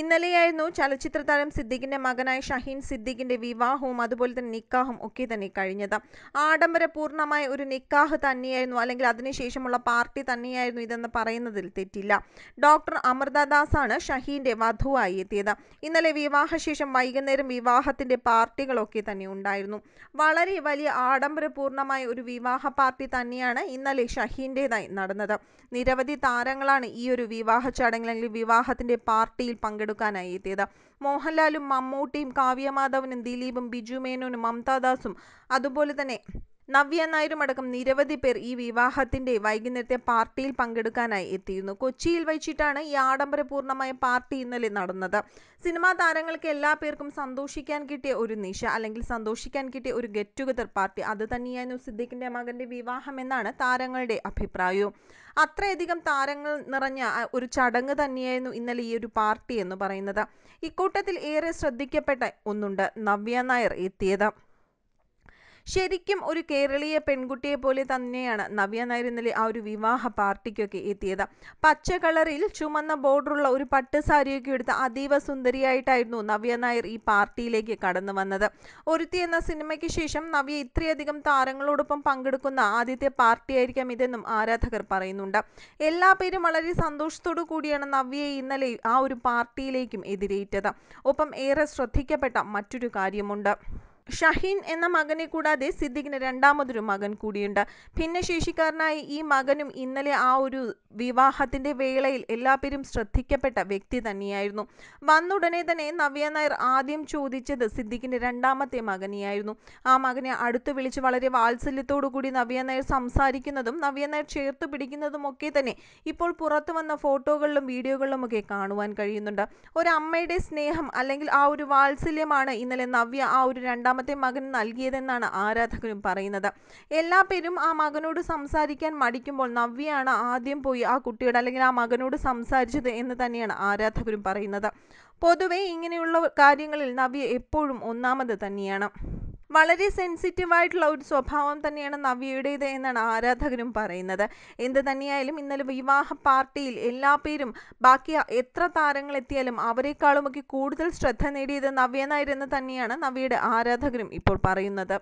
ഇന്നലെയായിരുന്നു ചലച്ചിത്ര താരം സിദ്ദിഖിന്റെ മകനായ ഷഹീൻ സിദ്ദിഖിന്റെ വിവാഹവും അതുപോലെ തന്നെ നിക്കാഹും ഒക്കെ തന്നെ കഴിഞ്ഞത് ആഡംബരപൂർണമായ ഒരു നിക്കാഹ് തന്നെയായിരുന്നു അല്ലെങ്കിൽ അതിനുശേഷമുള്ള പാർട്ടി തന്നെയായിരുന്നു ഇതെന്ന് പറയുന്നതിൽ തെറ്റില്ല ഡോക്ടർ അമൃതദാസാണ് ഷഹീന്റെ വധുവായി എത്തിയത് ഇന്നലെ വിവാഹശേഷം വൈകുന്നേരം വിവാഹത്തിന്റെ പാർട്ടികളൊക്കെ തന്നെ ഉണ്ടായിരുന്നു വളരെ വലിയ ആഡംബരപൂർണമായ ഒരു വിവാഹ പാർട്ടി തന്നെയാണ് ഇന്നലെ ഷഹീന്റേതായി നടന്നത് നിരവധി താരങ്ങളാണ് ഈ ഒരു വിവാഹ ചടങ്ങിൽ അല്ലെങ്കിൽ വിവാഹത്തിന്റെ പാർട്ടിയിൽ പങ്കെടുക്കുന്നത് പങ്കെടുക്കാനായി എത്തിയത് മോഹൻലാലും മമ്മൂട്ടിയും കാവ്യമാധവനും ദിലീപും ബിജു മേനോനും മംതാദാസും അതുപോലെ തന്നെ നവ്യ നായരുമടക്കം നിരവധി പേർ ഈ വിവാഹത്തിന്റെ വൈകുന്നേരത്തെ പാർട്ടിയിൽ പങ്കെടുക്കാനായി എത്തിയിരുന്നു കൊച്ചിയിൽ വെച്ചിട്ടാണ് ഈ ആഡംബരപൂർണമായ പാർട്ടി ഇന്നലെ നടന്നത് സിനിമാ താരങ്ങൾക്ക് എല്ലാ പേർക്കും സന്തോഷിക്കാൻ കിട്ടിയ ഒരു നിശ അല്ലെങ്കിൽ സന്തോഷിക്കാൻ കിട്ടിയ ഒരു ഗെറ്റ് ടുഗദർ പാർട്ടി അത് തന്നെയായിരുന്നു സിദ്ദിഖിന്റെ മകന്റെ വിവാഹം എന്നാണ് താരങ്ങളുടെ അഭിപ്രായവും അത്രയധികം താരങ്ങൾ നിറഞ്ഞ ഒരു ചടങ്ങ് തന്നെയായിരുന്നു ഇന്നലെ ഈ ഒരു പാർട്ടി എന്ന് പറയുന്നത് ഇക്കൂട്ടത്തിൽ ഏറെ ശ്രദ്ധിക്കപ്പെട്ട ഒന്നുണ്ട് നവ്യ നായർ എത്തിയത് ശരിക്കും ഒരു കേരളീയ പെൺകുട്ടിയെ പോലെ തന്നെയാണ് നവ്യ നായർ ഇന്നലെ ആ ഒരു വിവാഹ പാർട്ടിക്കൊക്കെ എത്തിയത് പച്ച കളറിൽ ചുമന്ന ബോർഡറുള്ള ഒരു പട്ട് സാരിയൊക്കെ എടുത്ത് അതീവ സുന്ദരിയായിട്ടായിരുന്നു നവ്യ നായർ ഈ പാർട്ടിയിലേക്ക് കടന്നു വന്നത് ഒരുത്തി എന്ന സിനിമയ്ക്ക് ശേഷം നവ്യ ഇത്രയധികം താരങ്ങളോടൊപ്പം പങ്കെടുക്കുന്ന ആദ്യത്തെ പാർട്ടിയായിരിക്കാം ഇതെന്നും ആരാധകർ പറയുന്നുണ്ട് എല്ലാ പേരും വളരെ സന്തോഷത്തോടു കൂടിയാണ് നവ്യയെ ഇന്നലെ ആ ഒരു പാർട്ടിയിലേക്കും എതിരേറ്റത് ഒപ്പം ഏറെ ശ്രദ്ധിക്കപ്പെട്ട മറ്റൊരു കാര്യമുണ്ട് ഷഹീൻ എന്ന മകനെ കൂടാതെ സിദ്ദിഖിന് രണ്ടാമതൊരു മകൻ കൂടിയുണ്ട് ഭിന്നശേഷിക്കാരനായ ഈ മകനും ഇന്നലെ ആ ഒരു വിവാഹത്തിന്റെ വേളയിൽ പേരും ശ്രദ്ധിക്കപ്പെട്ട വ്യക്തി തന്നെയായിരുന്നു വന്നുടനെ തന്നെ നവ്യ നായർ ആദ്യം ചോദിച്ചത് സിദ്ദിഖിന്റെ രണ്ടാമത്തെ മകനെയായിരുന്നു ആ മകനെ അടുത്തു വിളിച്ച് വളരെ വാത്സല്യത്തോടു കൂടി നവ്യ നായർ സംസാരിക്കുന്നതും നവ്യ നായർ ചേർത്ത് പിടിക്കുന്നതും ഒക്കെ തന്നെ ഇപ്പോൾ പുറത്തു വന്ന ഫോട്ടോകളിലും വീഡിയോകളിലും ഒക്കെ കാണുവാൻ കഴിയുന്നുണ്ട് ഒരു അമ്മയുടെ സ്നേഹം അല്ലെങ്കിൽ ആ ഒരു വാത്സല്യമാണ് ഇന്നലെ നവ്യ ആ ഒരു രണ്ടാം രണ്ടാമത്തെ മകൻ നൽകിയതെന്നാണ് ആരാധകരും പറയുന്നത് എല്ലാ പേരും ആ മകനോട് സംസാരിക്കാൻ മടിക്കുമ്പോൾ നവ്യയാണ് ആദ്യം പോയി ആ കുട്ടിയോട് അല്ലെങ്കിൽ ആ മകനോട് സംസാരിച്ചത് എന്ന് തന്നെയാണ് ആരാധകരും പറയുന്നത് പൊതുവെ ഇങ്ങനെയുള്ള കാര്യങ്ങളിൽ നവ്യ എപ്പോഴും ഒന്നാമത് തന്നെയാണ് വളരെ സെൻസിറ്റീവ് ആയിട്ടുള്ള ഒരു സ്വഭാവം തന്നെയാണ് നവ്യയുടേത് എന്നാണ് ആരാധകരും പറയുന്നത് എന്ത് തന്നെയായാലും ഇന്നലെ വിവാഹ പാർട്ടിയിൽ എല്ലാ പേരും ബാക്കി എത്ര താരങ്ങൾ എത്തിയാലും അവരെക്കാളുമൊക്കെ കൂടുതൽ ശ്രദ്ധ നേടിയത് നവ്യ നായർ എന്ന് തന്നെയാണ് നവ്യയുടെ ആരാധകരും ഇപ്പോൾ പറയുന്നത്